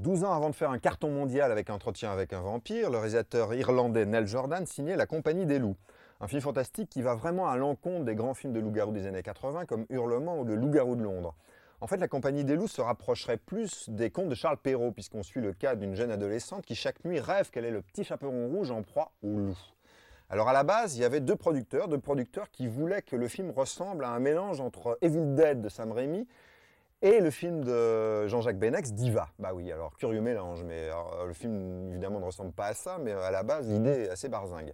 12 ans avant de faire un carton mondial avec un Entretien avec un vampire, le réalisateur irlandais Nell Jordan signait La Compagnie des loups, un film fantastique qui va vraiment à l'encontre des grands films de loups-garous des années 80 comme Hurlement ou Le loup-garou de Londres. En fait, La Compagnie des loups se rapprocherait plus des contes de Charles Perrault puisqu'on suit le cas d'une jeune adolescente qui chaque nuit rêve qu'elle est le petit chaperon rouge en proie au loup. Alors à la base, il y avait deux producteurs, deux producteurs qui voulaient que le film ressemble à un mélange entre Evil Dead de Sam Raimi et le film de Jean-Jacques Benex, Diva. Bah oui, alors curieux mélange, mais euh, le film évidemment ne ressemble pas à ça, mais euh, à la base, l'idée est assez barzingue.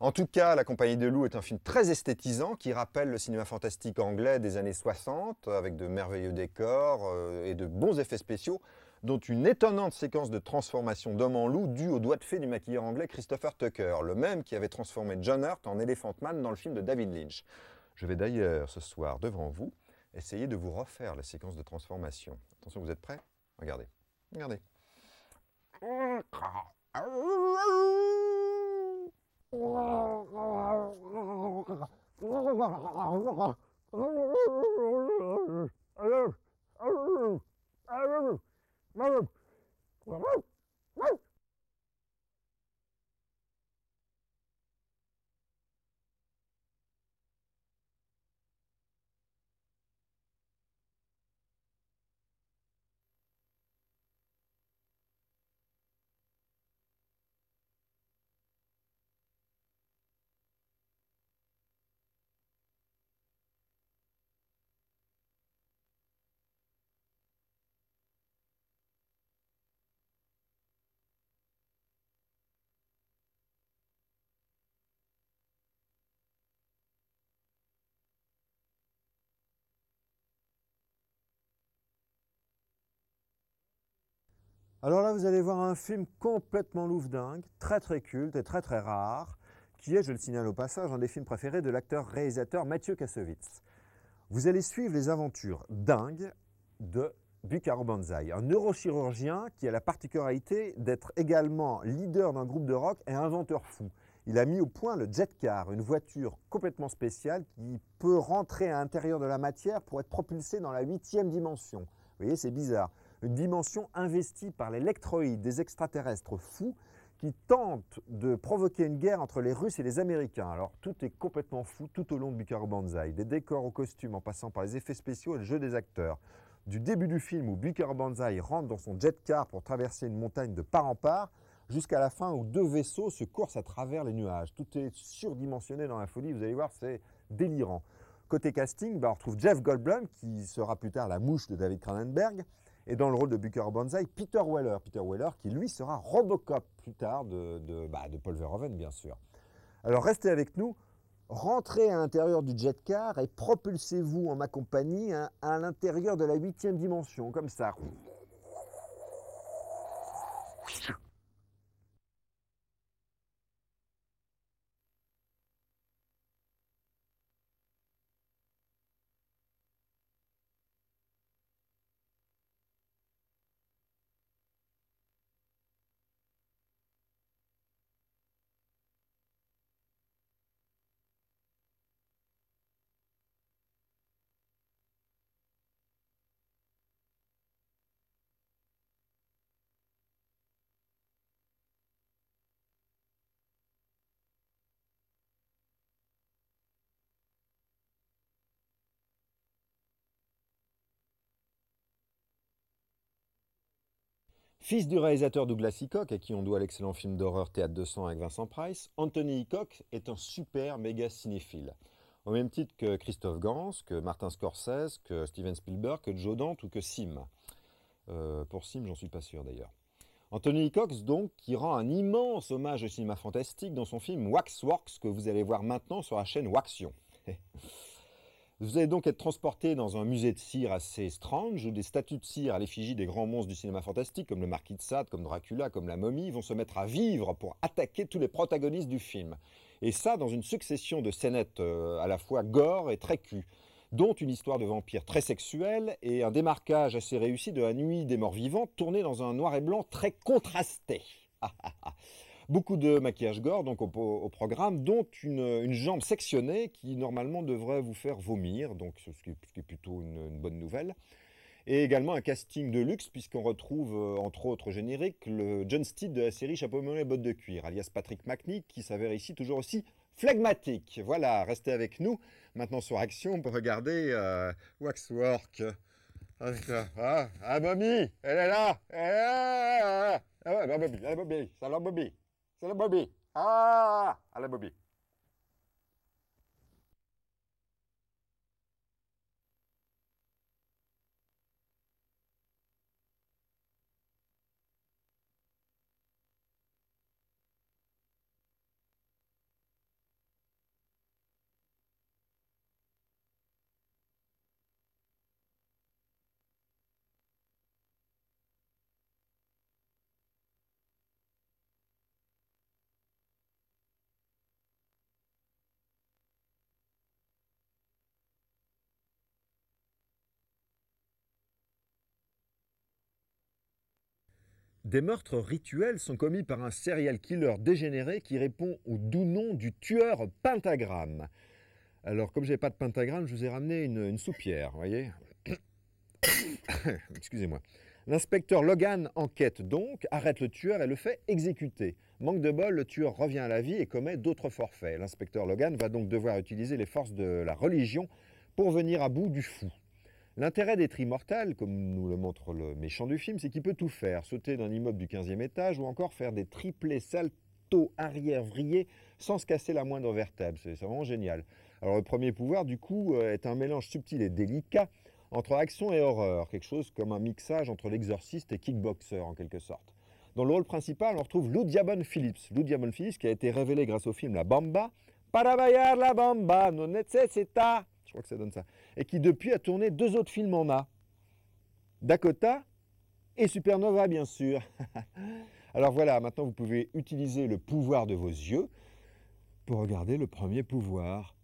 En tout cas, La Compagnie de loups est un film très esthétisant qui rappelle le cinéma fantastique anglais des années 60, avec de merveilleux décors euh, et de bons effets spéciaux, dont une étonnante séquence de transformation d'homme en loup due au doigt de fée du maquilleur anglais Christopher Tucker, le même qui avait transformé John Hurt en Elephant Man dans le film de David Lynch. Je vais d'ailleurs ce soir devant vous essayez de vous refaire la séquence de transformation. Attention, vous êtes prêts Regardez. Regardez. Alors là, vous allez voir un film complètement louvre-dingue, très très culte et très très rare, qui est, je le signale au passage, un des films préférés de l'acteur-réalisateur Mathieu Kassovitz. Vous allez suivre les aventures dingues de Bukaro Banzai, un neurochirurgien qui a la particularité d'être également leader d'un groupe de rock et inventeur fou. Il a mis au point le car, une voiture complètement spéciale qui peut rentrer à l'intérieur de la matière pour être propulsée dans la huitième dimension. Vous voyez, c'est bizarre une dimension investie par l'électroïde des extraterrestres fous qui tentent de provoquer une guerre entre les Russes et les Américains. Alors tout est complètement fou tout au long de Bucaro Banzai, des décors aux costumes en passant par les effets spéciaux et le jeu des acteurs. Du début du film où Bucaro Banzai rentre dans son jet car pour traverser une montagne de part en part, jusqu'à la fin où deux vaisseaux se coursent à travers les nuages. Tout est surdimensionné dans la folie, vous allez voir, c'est délirant. Côté casting, bah, on retrouve Jeff Goldblum, qui sera plus tard la mouche de David Cronenberg, et dans le rôle de Buker Banzai, Peter Weller. Peter Weller qui, lui, sera Robocop plus tard de, bah, de, Paul Verhoeven, bien sûr. Alors restez avec nous, rentrez à l'intérieur du jet car et propulsez-vous en ma compagnie hein, à l'intérieur de la huitième dimension, comme ça. Fils du réalisateur Douglas Hickok, à qui on doit l'excellent film d'horreur Théâtre 200 avec Vincent Price, Anthony Hickok est un super méga cinéphile. Au même titre que Christophe Gans, que Martin Scorsese, que Steven Spielberg, que Joe Dante ou que Sim. Euh, pour Sim, j'en suis pas sûr d'ailleurs. Anthony Cox, donc, qui rend un immense hommage au cinéma fantastique dans son film Waxworks, que vous allez voir maintenant sur la chaîne Waxion. Vous allez donc être transporté dans un musée de cire assez strange, où des statues de cire à l'effigie des grands monstres du cinéma fantastique, comme le Marquis de Sade, comme Dracula, comme la momie, vont se mettre à vivre pour attaquer tous les protagonistes du film. Et ça, dans une succession de scénettes euh, à la fois gore et très cul dont une histoire de vampire très sexuelle et un démarquage assez réussi de La Nuit des Morts Vivants, tourné dans un noir et blanc très contrasté. Beaucoup de maquillage gore donc au, programme, dont une, jambe sectionnée qui normalement devrait vous faire vomir, donc ce qui est, plutôt une, bonne nouvelle. Et également un casting de luxe, puisqu'on retrouve, euh, entre autres génériques, le John Steed de la série Chapeau melon et bottes de cuir, alias Patrick McNee, qui s'avère ici toujours aussi flegmatique. Voilà, restez avec nous maintenant sur Action pour regarder euh, Waxwork. Ah, ah, ah, Bobby, elle est là, elle est là. Ah, bah, Bobby, ah, Bobby, salut Bobby. Ele é Barbie. Ah, ela é Barbie. Des meurtres rituels sont commis par un serial killer dégénéré qui répond au doux nom du tueur pentagramme. Alors, comme j'ai pas de pentagramme, je vous ai ramené une, une soupière, voyez Excusez-moi. L'inspecteur Logan enquête donc, arrête le tueur et le fait exécuter. Manque de bol, le tueur revient à la vie et commet d'autres forfaits. L'inspecteur Logan va donc devoir utiliser les forces de la religion pour venir à bout du fou. L'intérêt d'être immortel, comme nous le montre le méchant du film, c'est qu'il peut tout faire, sauter d'un immeuble du 15e étage ou encore faire des triplés salto arrière vrillés sans se casser la moindre vertèbre. C'est vraiment génial. Alors le premier pouvoir, du coup, euh, est un mélange subtil et délicat entre action et horreur, quelque chose comme un mixage entre l'exorciste et kickboxer en quelque sorte. Dans le rôle principal, on retrouve Lou Diamond Phillips. Lou Diamond Phillips qui a été révélé grâce au film La Bamba. Para bailar la bamba, no necesita crois que ça donne ça. Et qui depuis a tourné deux autres films en A. Dakota et Supernova, bien sûr. Alors voilà, maintenant vous pouvez utiliser le pouvoir de vos yeux pour regarder le premier pouvoir.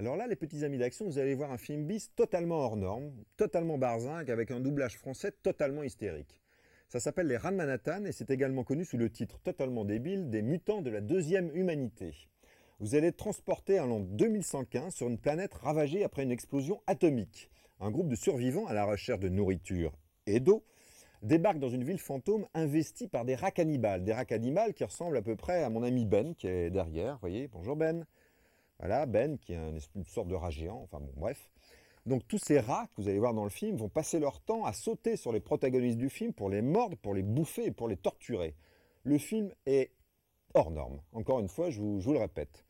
Alors là, les petits amis d'action, vous allez voir un film bis totalement hors norme, totalement barzingue, avec un doublage français totalement hystérique. Ça s'appelle Les Rats et c'est également connu sous le titre totalement débile des mutants de la deuxième humanité. Vous allez être transporté en l'an 2115 sur une planète ravagée après une explosion atomique. Un groupe de survivants à la recherche de nourriture et d'eau débarque dans une ville fantôme investie par des rats cannibales. Des rats cannibales qui ressemblent à peu près à mon ami Ben qui est derrière. Vous voyez, bonjour Ben. Voilà, Ben, qui est une sorte de rat géant, enfin bon, bref. Donc tous ces rats que vous allez voir dans le film vont passer leur temps à sauter sur les protagonistes du film pour les mordre, pour les bouffer pour les torturer. Le film est hors norme. Encore une fois, je vous, le répète.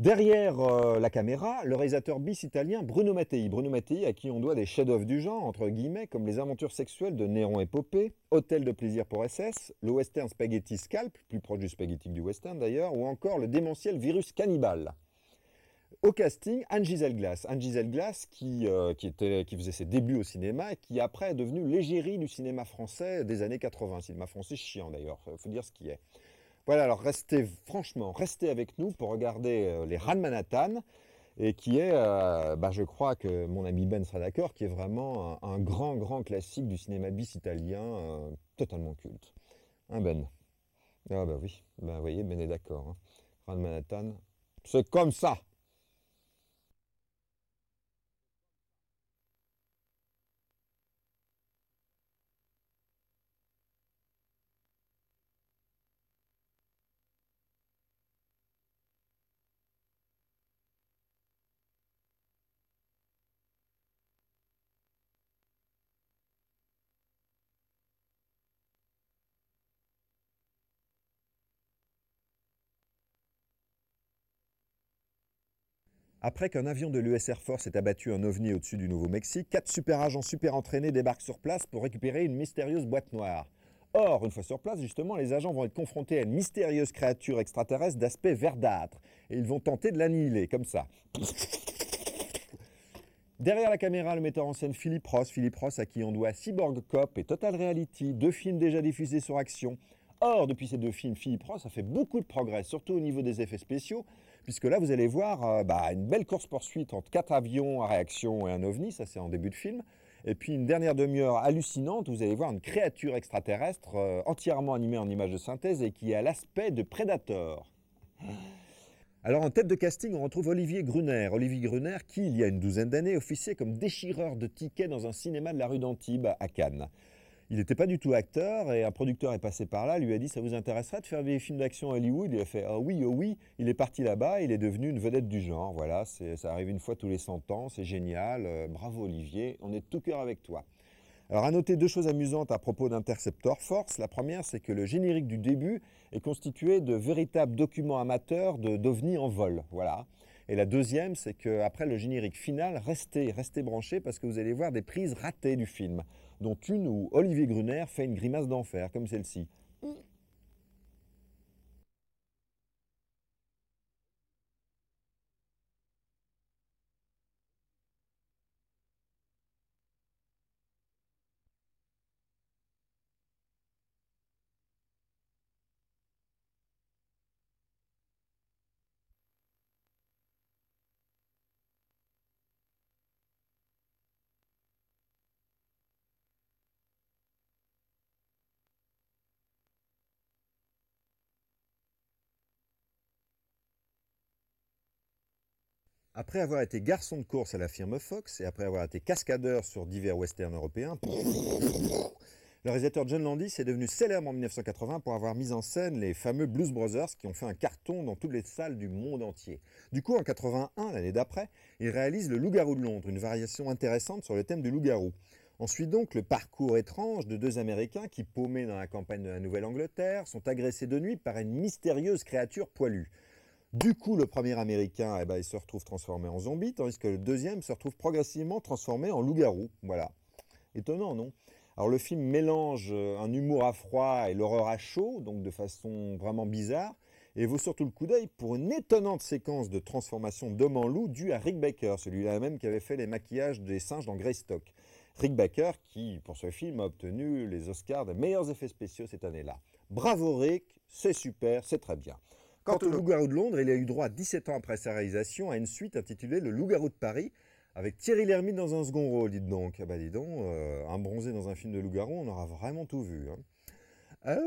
Derrière euh, la caméra, le réalisateur bis italien Bruno Mattei. Bruno Mattei à qui on doit des chefs-d'œuvre du genre, entre guillemets, comme Les aventures sexuelles de Néron épopée, Hôtel de plaisir pour SS, le western Spaghetti Scalp, plus proche du spaghetti du western d'ailleurs, ou encore le démentiel Virus Cannibal. Au casting, Anne-Giselle Glass. Anne-Giselle Glass qui, euh, qui, était, qui faisait ses débuts au cinéma et qui après est devenue l'égérie du cinéma français des années 80. Cinéma français chiant d'ailleurs, il faut dire ce qui est. Voilà, alors restez, franchement, restez avec nous pour regarder euh, les ran Manhattan et qui est, euh, bah, je crois que mon ami Ben sera d'accord, qui est vraiment un, grand, grand classique du cinéma bis italien, totalement culte. Hein Ben Ah ben oui, bah, vous voyez, Ben est d'accord. Hein. Manhattan, c'est comme ça Après qu'un avion de l'US Air Force ait abattu un ovni au-dessus du Nouveau-Mexique, quatre super-agents super entraînés débarquent sur place pour récupérer une mystérieuse boîte noire. Or, une fois sur place, justement, les agents vont être confrontés à une mystérieuse créature extraterrestre d'aspect verdâtre, et ils vont tenter de l'annihiler, comme ça. Derrière la caméra, le metteur en scène Philippe Ross, Philippe Ross à qui on doit Cyborg Cop et Total Reality, deux films déjà diffusés sur Action. Or, depuis ces deux films, Philippe Ross a fait beaucoup de progrès, surtout au niveau des effets spéciaux, puisque là, vous allez voir euh, bah, une belle course-poursuite entre quatre avions à réaction et un ovni, ça c'est en début de film. Et puis une dernière demi-heure hallucinante, vous allez voir une créature extraterrestre euh, entièrement animée en images de synthèse et qui a l'aspect de Predator. Alors en tête de casting, on retrouve Olivier Gruner. Olivier Gruner qui, il y a une douzaine d'années, officiait comme déchireur de tickets dans un cinéma de la rue d'Antibes à Cannes il n'était pas du tout acteur et un producteur est passé par là, lui a dit ça vous intéresserait de faire des films d'action à Hollywood Il a fait ah oui, oh oui, il est parti là-bas, il est devenu une vedette du genre, voilà, ça arrive une fois tous les 100 ans, c'est génial, euh, bravo Olivier, on est de tout cœur avec toi. Alors à noter deux choses amusantes à propos d'Interceptor Force. La première, c'est que le générique du début est constitué de véritables documents amateurs de d'ovnis en vol, voilà. Et la deuxième, c'est qu'après le générique final, restez, restez branchés parce que vous allez voir des prises ratées du film dont une où Olivier Gruner fait une grimace d'enfer, comme celle-ci. Mm. Après avoir été garçon de course à la firme Fox et après avoir été cascadeur sur divers westerns européens, le réalisateur John Landis est devenu célèbre en 1980 pour avoir mis en scène les fameux Blues Brothers qui ont fait un carton dans toutes les salles du monde entier. Du coup, en 81, l'année d'après, il réalise Le Loup-garou de Londres, une variation intéressante sur le thème du loup-garou. On suit donc le parcours étrange de deux Américains qui, paumés dans la campagne de la Nouvelle-Angleterre, sont agressés de nuit par une mystérieuse créature poilue. Du coup, le premier américain, eh ben, il se retrouve transformé en zombie, tandis que le deuxième se retrouve progressivement transformé en loup-garou. Voilà. Étonnant, non Alors, le film mélange euh, un humour à froid et l'horreur à chaud, donc de façon vraiment bizarre, et vaut surtout le coup d'œil pour une étonnante séquence de transformation d'homme en loup due à Rick Baker, celui-là même qui avait fait les maquillages des singes dans Greystock. Rick Baker, qui, pour ce film, a obtenu les Oscars des meilleurs effets spéciaux cette année-là. Bravo Rick, c'est super, c'est très bien. Quant au Loup-garou de Londres, il a eu droit 17 ans après sa réalisation à une suite intitulée Le Loup-garou de Paris, avec Thierry Lhermitte dans un second rôle, dites donc. Ah bah dis euh, un bronzé dans un film de loup-garou, on aura vraiment tout vu. Hein.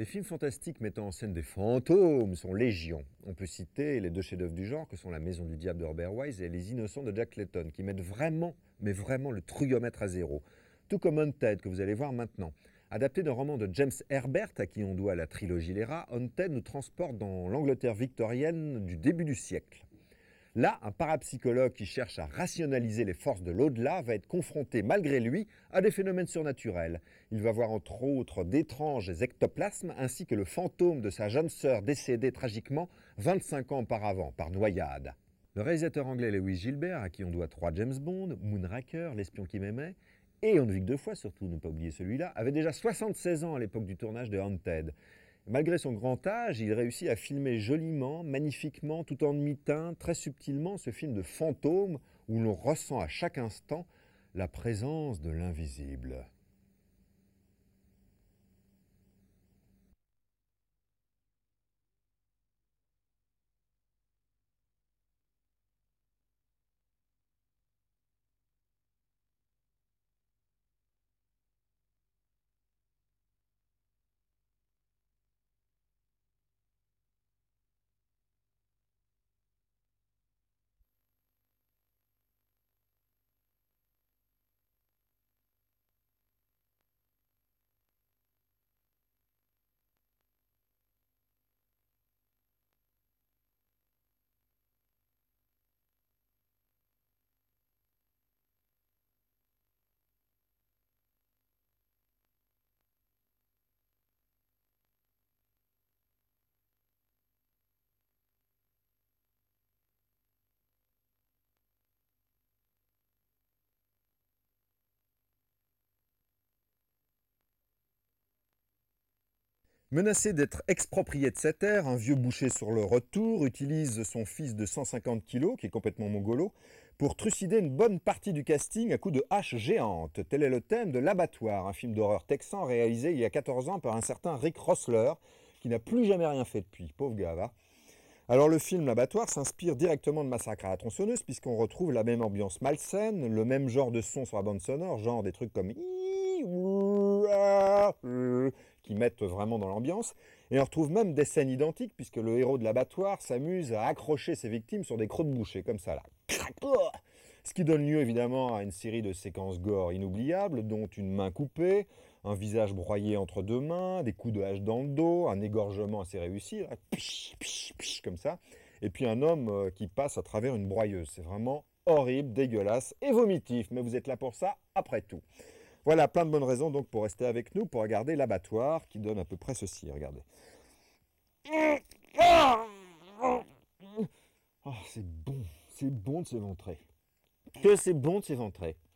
Les films fantastiques mettant en scène des fantômes sont légion. On peut citer les deux chefs-d'œuvre du genre que sont La Maison du Diable de Robert Wise et Les Innocents de Jack Clayton, qui mettent vraiment, mais vraiment le truiomètre à zéro. Tout comme Hunted » que vous allez voir maintenant. Adapté d'un roman de James Herbert, à qui on doit la trilogie Les Rats, nous transporte dans l'Angleterre victorienne du début du siècle. Là, un parapsychologue qui cherche à rationaliser les forces de l'au-delà va être confronté, malgré lui, à des phénomènes surnaturels. Il va voir entre autres d'étranges ectoplasmes ainsi que le fantôme de sa jeune sœur décédée tragiquement 25 ans auparavant par noyade. Le réalisateur anglais Lewis Gilbert, à qui on doit trois James Bond, Moonraker, L'espion qui m'aimait, et On que deux fois surtout, ne pas oublier celui-là, avait déjà 76 ans à l'époque du tournage de Haunted. Malgré son grand âge, il réussit à filmer joliment, magnifiquement, tout en demi-teint, très subtilement ce film de fantôme où l'on ressent à chaque instant la présence de l'invisible. Menacé d'être exproprié de sa terre, un vieux boucher sur le retour utilise son fils de 150 kg, qui est complètement mongolo, pour trucider une bonne partie du casting à coups de hache géante. Tel est le thème de L'Abattoir, un film d'horreur texan réalisé il y a 14 ans par un certain Rick Rossler, qui n'a plus jamais rien fait depuis. Pauvre gars, va. Hein. Alors le film L'Abattoir s'inspire directement de Massacre à la tronçonneuse, puisqu'on retrouve la même ambiance malsaine, le même genre de son sur la bande sonore, genre des trucs comme qui mettent vraiment dans l'ambiance. Et on retrouve même des scènes identiques, puisque le héros de l'abattoir s'amuse à accrocher ses victimes sur des crocs de boucher, comme ça, là. Oh Ce qui donne lieu évidemment à une série de séquences gore inoubliables, dont une main coupée, un visage broyé entre deux mains, des coups de hache dans le dos, un égorgement assez réussi, comme ça, et puis un homme euh, qui passe à travers une broyeuse. C'est vraiment horrible, dégueulasse et vomitif, mais vous êtes là pour ça après tout. Voilà, plein de bonnes raisons donc pour rester avec nous, pour regarder l'abattoir qui donne à peu près ceci. Regardez. Ah, c'est bon, c'est bon de s'éventrer. Que c'est bon de s'éventrer.